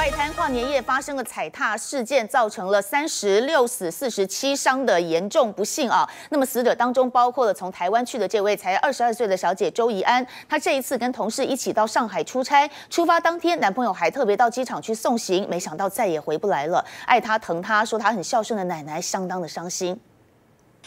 外滩跨年夜发生的踩踏事件，造成了三十六死四十七伤的严重不幸啊。那么死者当中包括了从台湾去的这位才二十二岁的小姐周怡安，她这一次跟同事一起到上海出差，出发当天男朋友还特别到机场去送行，没想到再也回不来了。爱她疼她说她很孝顺的奶奶，相当的伤心。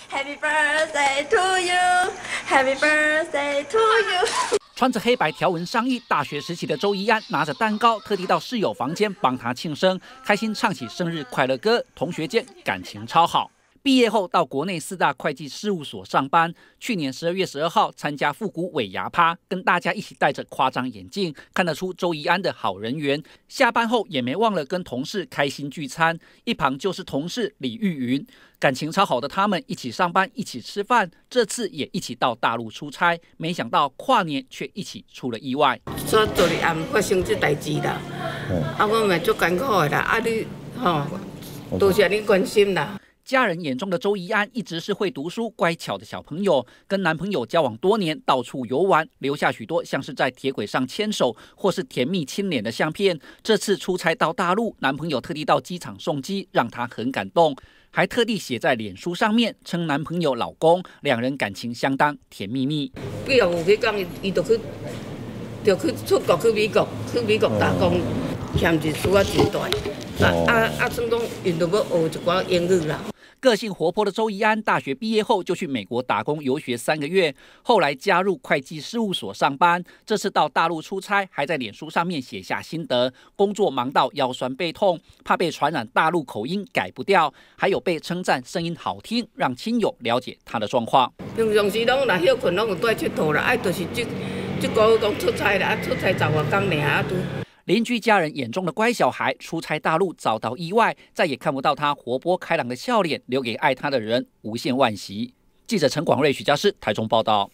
穿着黑白条纹上衣，大学时期的周一安拿着蛋糕，特地到室友房间帮他庆生，开心唱起生日快乐歌，同学间感情超好。毕业后到国内四大会计事务所上班。去年十二月十二号参加复古尾牙趴，跟大家一起戴着夸张眼镜，看得出周怡安的好人缘。下班后也没忘了跟同事开心聚餐，一旁就是同事李玉云，感情超好的他们一起上班，一起吃饭，这次也一起到大陆出差。没想到跨年却一起出了意外。说周怡安发生这代志啦，啊我们就艰苦的啦，啊你吼，多谢你关心啦。家人眼中的周怡安一直是会读书、乖巧的小朋友。跟男朋友交往多年，到处游玩，留下许多像是在铁轨上牵手或是甜蜜亲脸的相片。这次出差到大陆，男朋友特地到机场送机，让她很感动，还特地写在脸书上面称男朋友老公，两人感情相当甜蜜蜜。有去讲，伊就去，就去出国去美国，去美国打工，欠一真大。啊啊，算讲要学一寡英语啦。个性活泼的周怡安，大学毕业后就去美国打工游学三个月，后来加入会计事务所上班。这次到大陆出差，还在脸书上面写下心得。工作忙到腰酸背痛，怕被传染大陆口音改不掉，还有被称赞声音好听，让亲友了解他的状况。平常时拢休困，拢有带佚佗啦，哎，就是即即个讲出差啦，出差啊邻居家人眼中的乖小孩，出差大陆遭到意外，再也看不到他活泼开朗的笑脸，留给爱他的人无限惋惜。记者陈广瑞、许家师，台中报道。